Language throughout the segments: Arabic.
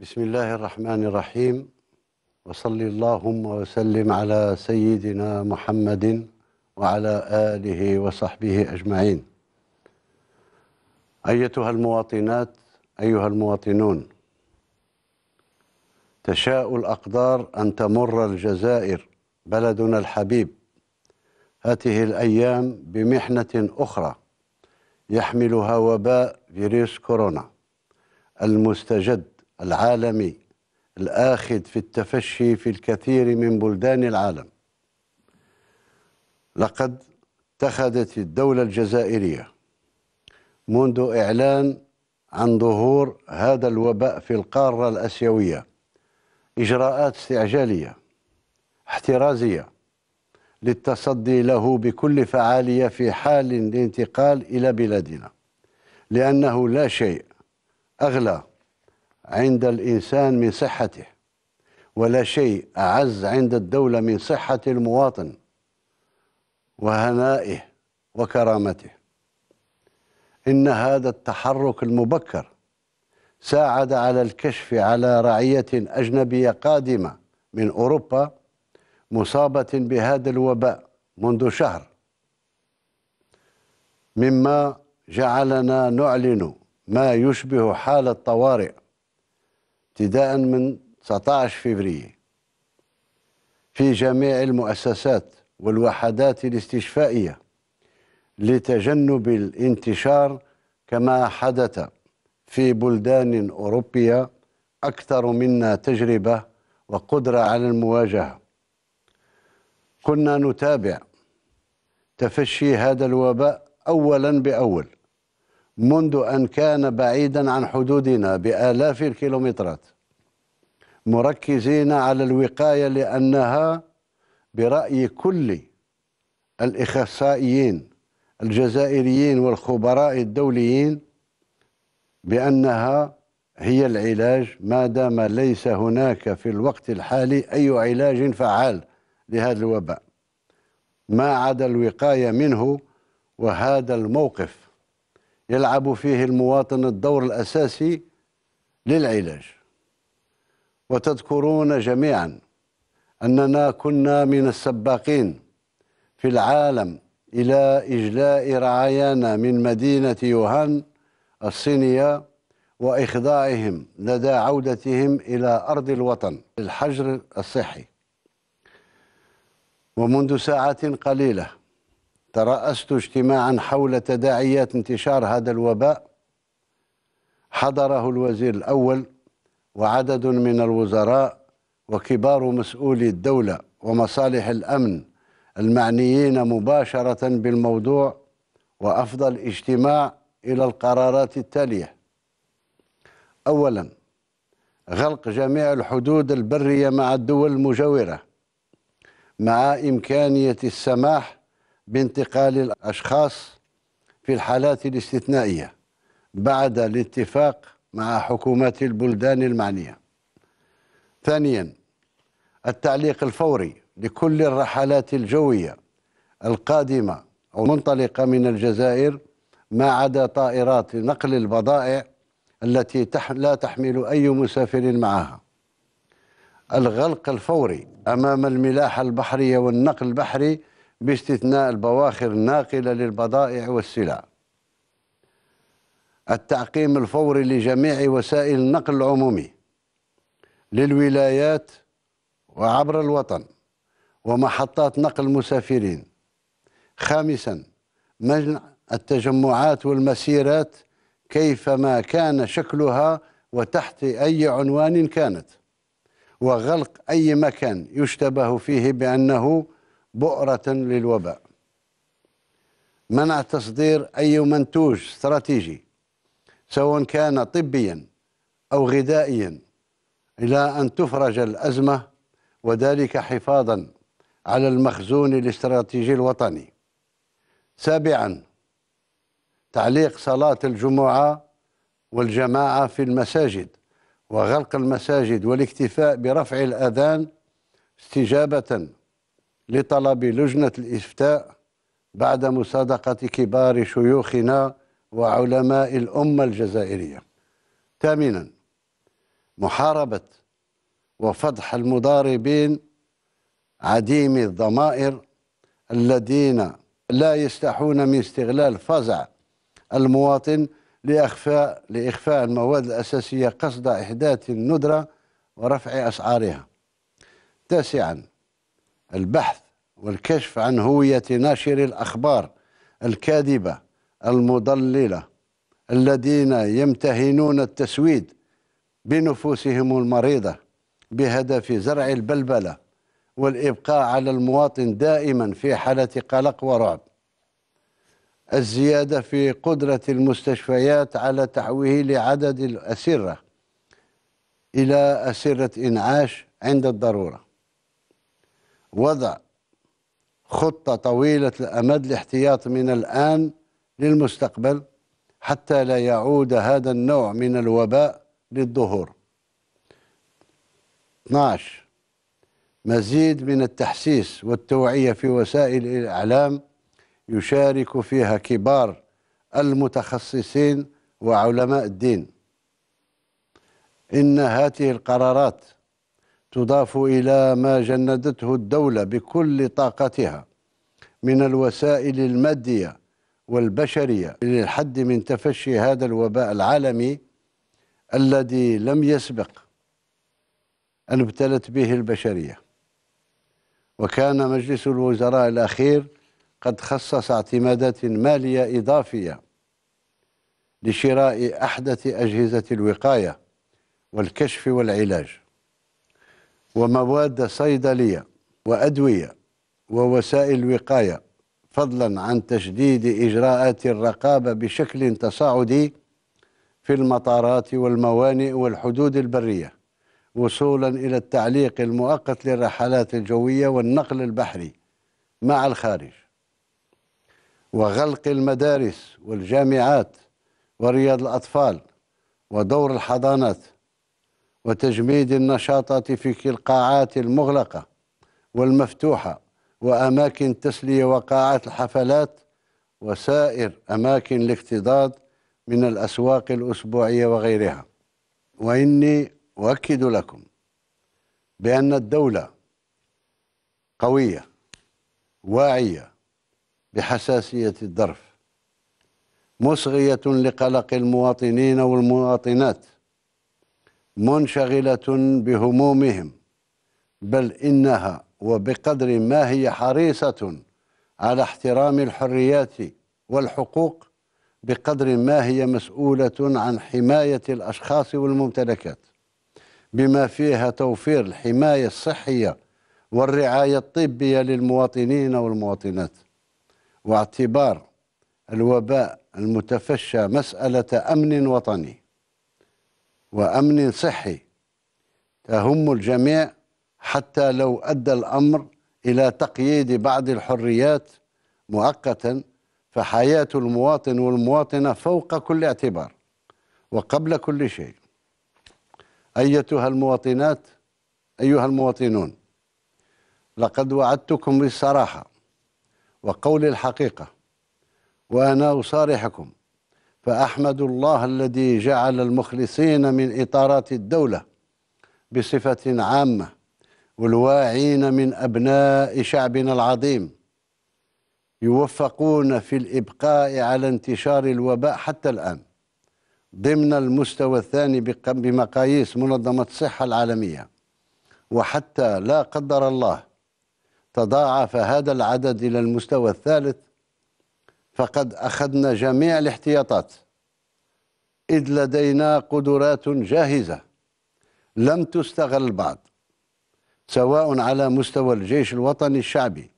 بسم الله الرحمن الرحيم وصلي اللهم وسلم على سيدنا محمد وعلى آله وصحبه أجمعين أيتها المواطنات أيها المواطنون تشاء الأقدار أن تمر الجزائر بلدنا الحبيب هذه الأيام بمحنة أخرى يحملها وباء فيروس كورونا المستجد العالمي الآخذ في التفشي في الكثير من بلدان العالم لقد اتخذت الدولة الجزائرية منذ إعلان عن ظهور هذا الوباء في القارة الآسيوية إجراءات استعجالية احترازية للتصدي له بكل فعالية في حال الانتقال إلى بلادنا لأنه لا شيء أغلى عند الإنسان من صحته ولا شيء أعز عند الدولة من صحة المواطن وهنائه وكرامته إن هذا التحرك المبكر ساعد على الكشف على رعية أجنبية قادمة من أوروبا مصابة بهذا الوباء منذ شهر مما جعلنا نعلن ما يشبه حالة طوارئ ابتداء من 19 فبراير في جميع المؤسسات والوحدات الاستشفائية لتجنب الانتشار كما حدث في بلدان أوروبية أكثر منا تجربة وقدرة على المواجهة كنا نتابع تفشي هذا الوباء أولا بأول منذ أن كان بعيدا عن حدودنا بآلاف الكيلومترات مركزين على الوقاية لأنها برأي كل الإخصائيين الجزائريين والخبراء الدوليين بأنها هي العلاج ما دام ليس هناك في الوقت الحالي أي علاج فعال لهذا الوباء ما عدا الوقاية منه وهذا الموقف يلعب فيه المواطن الدور الأساسي للعلاج وتذكرون جميعا أننا كنا من السباقين في العالم إلى إجلاء رعايانا من مدينة يوهان الصينية وإخضاعهم لدى عودتهم إلى أرض الوطن للحجر الصحي ومنذ ساعات قليله ترأست اجتماعا حول تداعيات انتشار هذا الوباء حضره الوزير الأول وعدد من الوزراء وكبار مسؤولي الدولة ومصالح الأمن المعنيين مباشرة بالموضوع وأفضل اجتماع إلى القرارات التالية أولا غلق جميع الحدود البرية مع الدول المجاورة مع إمكانية السماح بانتقال الأشخاص في الحالات الاستثنائية بعد الاتفاق مع حكومات البلدان المعنية ثانيا التعليق الفوري لكل الرحلات الجوية القادمة أو منطلقة من الجزائر ما عدا طائرات نقل البضائع التي لا تحمل أي مسافر معها الغلق الفوري أمام الملاحة البحرية والنقل البحري باستثناء البواخر الناقلة للبضائع والسلع التعقيم الفوري لجميع وسائل النقل العمومي للولايات وعبر الوطن ومحطات نقل المسافرين خامسا منع التجمعات والمسيرات كيفما كان شكلها وتحت أي عنوان كانت وغلق أي مكان يشتبه فيه بأنه بؤرة للوباء منع تصدير أي منتوج استراتيجي سواء كان طبيا أو غذائيا إلى أن تفرج الأزمة وذلك حفاظا على المخزون الاستراتيجي الوطني سابعا تعليق صلاة الجمعة والجماعة في المساجد وغلق المساجد والاكتفاء برفع الأذان استجابة لطلب لجنة الإفتاء بعد مصادقة كبار شيوخنا وعلماء الأمة الجزائرية ثامنا محاربة وفضح المضاربين عديمي الضمائر الذين لا يستحون من استغلال فزع المواطن لإخفاء, لإخفاء المواد الأساسية قصد إحداث الندرة ورفع أسعارها تاسعا البحث والكشف عن هوية ناشر الأخبار الكاذبة المضللة الذين يمتهنون التسويد بنفوسهم المريضة بهدف زرع البلبلة والإبقاء على المواطن دائما في حالة قلق ورعب الزيادة في قدرة المستشفيات على تحويل عدد الأسرة إلى أسرة إنعاش عند الضرورة وضع خطة طويلة الأمد لاحتياط من الآن للمستقبل حتى لا يعود هذا النوع من الوباء للظهور 12 مزيد من التحسيس والتوعية في وسائل الإعلام يشارك فيها كبار المتخصصين وعلماء الدين إن هذه القرارات تضاف إلى ما جندته الدولة بكل طاقتها من الوسائل المادية والبشرية للحد من تفشي هذا الوباء العالمي الذي لم يسبق أن ابتلت به البشرية وكان مجلس الوزراء الأخير قد خصص اعتمادات مالية إضافية لشراء أحدث أجهزة الوقاية والكشف والعلاج ومواد صيدلية وأدوية ووسائل وقاية فضلا عن تشديد إجراءات الرقابة بشكل تصاعدي في المطارات والموانئ والحدود البرية وصولا إلى التعليق المؤقت للرحلات الجوية والنقل البحري مع الخارج وغلق المدارس والجامعات ورياض الأطفال ودور الحضانات وتجميد النشاطات في القاعات المغلقة والمفتوحة وأماكن تسلية وقاعات الحفلات وسائر أماكن الاكتضاد من الأسواق الأسبوعية وغيرها وإني أؤكد لكم بأن الدولة قوية واعية بحساسية الظرف مصغية لقلق المواطنين والمواطنات منشغلة بهمومهم بل إنها وبقدر ما هي حريصة على احترام الحريات والحقوق بقدر ما هي مسؤولة عن حماية الأشخاص والممتلكات بما فيها توفير الحماية الصحية والرعاية الطبية للمواطنين والمواطنات واعتبار الوباء المتفشى مسألة أمن وطني وأمن صحي تهم الجميع حتى لو أدى الأمر إلى تقييد بعض الحريات مؤقتا فحياة المواطن والمواطنة فوق كل اعتبار وقبل كل شيء أيتها المواطنات أيها المواطنون لقد وعدتكم بالصراحة وقول الحقيقة وأنا أصارحكم فأحمد الله الذي جعل المخلصين من إطارات الدولة بصفة عامة والواعين من أبناء شعبنا العظيم يوفقون في الإبقاء على انتشار الوباء حتى الآن ضمن المستوى الثاني بمقاييس منظمة الصحة العالمية وحتى لا قدر الله تضاعف هذا العدد إلى المستوى الثالث فقد أخذنا جميع الاحتياطات إذ لدينا قدرات جاهزة لم تستغل البعض سواء على مستوى الجيش الوطني الشعبي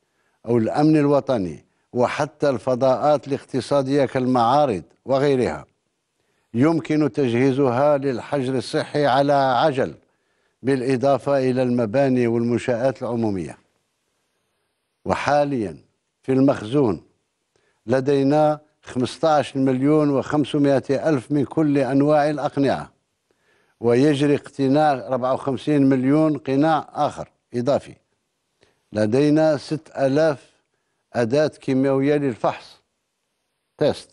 أو الأمن الوطني وحتى الفضاءات الاقتصادية كالمعارض وغيرها يمكن تجهيزها للحجر الصحي على عجل بالإضافة إلى المباني والمنشآت العمومية وحاليا في المخزون لدينا 15 مليون و500 ألف من كل أنواع الأقنعة ويجري اقتناء 54 مليون قناع آخر إضافي لدينا 6000 أداة كيميائية للفحص تيست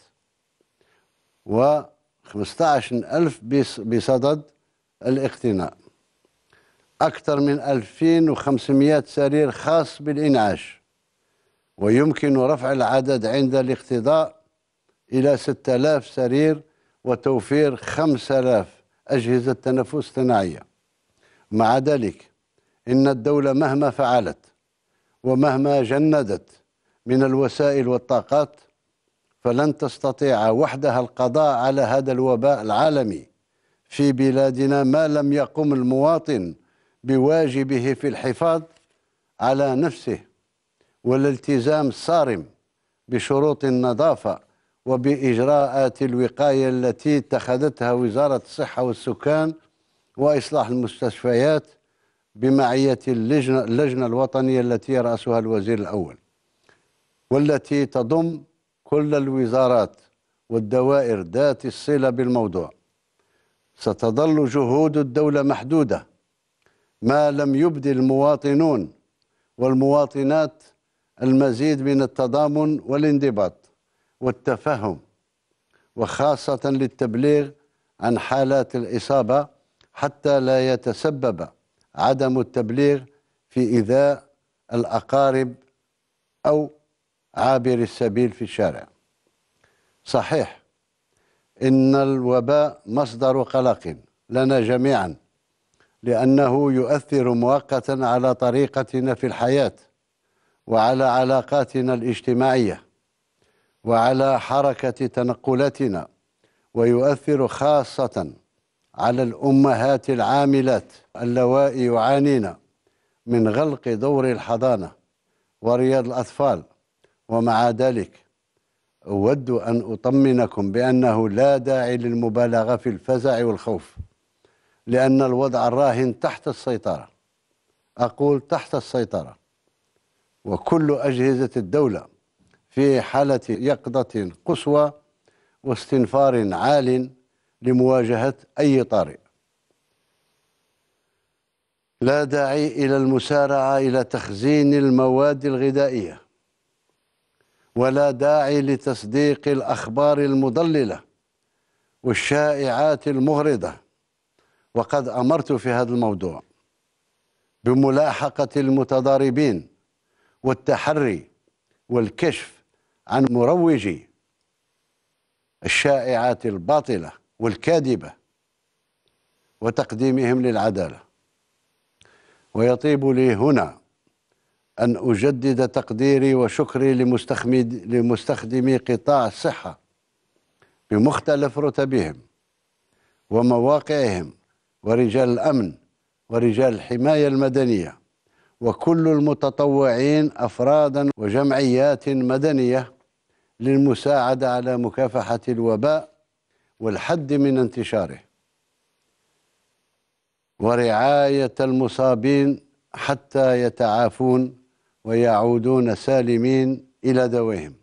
و 15000 بصدد الاقتناء أكثر من 2500 سرير خاص بالإنعاش ويمكن رفع العدد عند الاقتضاء إلى 6000 سرير وتوفير 5000 أجهزة تنفس صناعية مع ذلك إن الدولة مهما فعلت ومهما جندت من الوسائل والطاقات فلن تستطيع وحدها القضاء على هذا الوباء العالمي في بلادنا ما لم يقم المواطن بواجبه في الحفاظ على نفسه والالتزام الصارم بشروط النظافة وبإجراءات الوقاية التي اتخذتها وزارة الصحة والسكان وإصلاح المستشفيات بمعية اللجنة, اللجنة الوطنية التي يرأسها الوزير الأول والتي تضم كل الوزارات والدوائر ذات الصلة بالموضوع ستظل جهود الدولة محدودة ما لم يبدي المواطنون والمواطنات المزيد من التضامن والانضباط والتفهم وخاصة للتبليغ عن حالات الإصابة حتى لا يتسبب عدم التبليغ في إيذاء الأقارب أو عابر السبيل في الشارع صحيح إن الوباء مصدر قلق لنا جميعا لأنه يؤثر مؤقتا على طريقتنا في الحياة وعلى علاقاتنا الاجتماعية وعلى حركة تنقلاتنا ويؤثر خاصة على الأمهات العاملات اللوائي يعانين من غلق دور الحضانة ورياض الأطفال ومع ذلك أود أن أطمنكم بأنه لا داعي للمبالغة في الفزع والخوف لأن الوضع الراهن تحت السيطرة أقول تحت السيطرة وكل أجهزة الدولة في حالة يقظة قصوى واستنفار عال لمواجهة أي طارئ لا داعي إلى المسارعة إلى تخزين المواد الغذائية ولا داعي لتصديق الأخبار المضللة والشائعات المغرضة وقد أمرت في هذا الموضوع بملاحقة المتضاربين والتحري والكشف عن مروجي الشائعات الباطلة والكاذبة وتقديمهم للعدالة ويطيب لي هنا أن أجدد تقديري وشكري لمستخدمي قطاع الصحة بمختلف رتبهم ومواقعهم ورجال الأمن ورجال الحماية المدنية وكل المتطوعين أفرادا وجمعيات مدنية للمساعدة على مكافحة الوباء والحد من انتشاره ورعاية المصابين حتى يتعافون ويعودون سالمين إلى ذويهم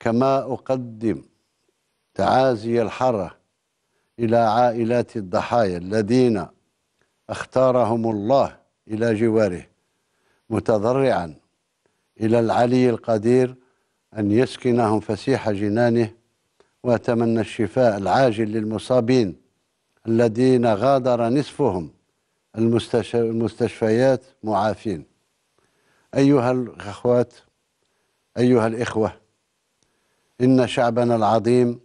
كما أقدم تعازي الحرة إلى عائلات الضحايا الذين اختارهم الله إلى جواره متضرعا إلى العلي القدير أن يسكنهم فسيح جنانه وأتمنى الشفاء العاجل للمصابين الذين غادر نصفهم المستشفيات معافين أيها الأخوات أيها الإخوة إن شعبنا العظيم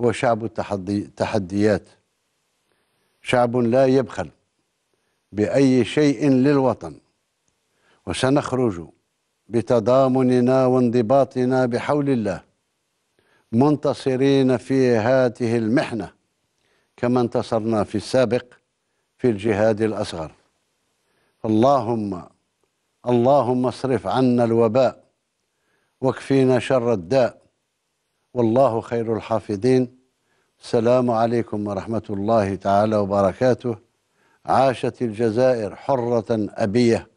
هو شعب التحدي التحديات شعب لا يبخل بأي شيء للوطن وسنخرج بتضامننا وانضباطنا بحول الله منتصرين في هذه المحنة كما انتصرنا في السابق في الجهاد الأصغر اللهم اللهم اصرف عنا الوباء واكفينا شر الداء والله خير الحافظين السلام عليكم ورحمة الله تعالى وبركاته عاشت الجزائر حرة أبية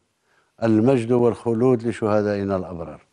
المجد والخلود لشهدائنا الأبرار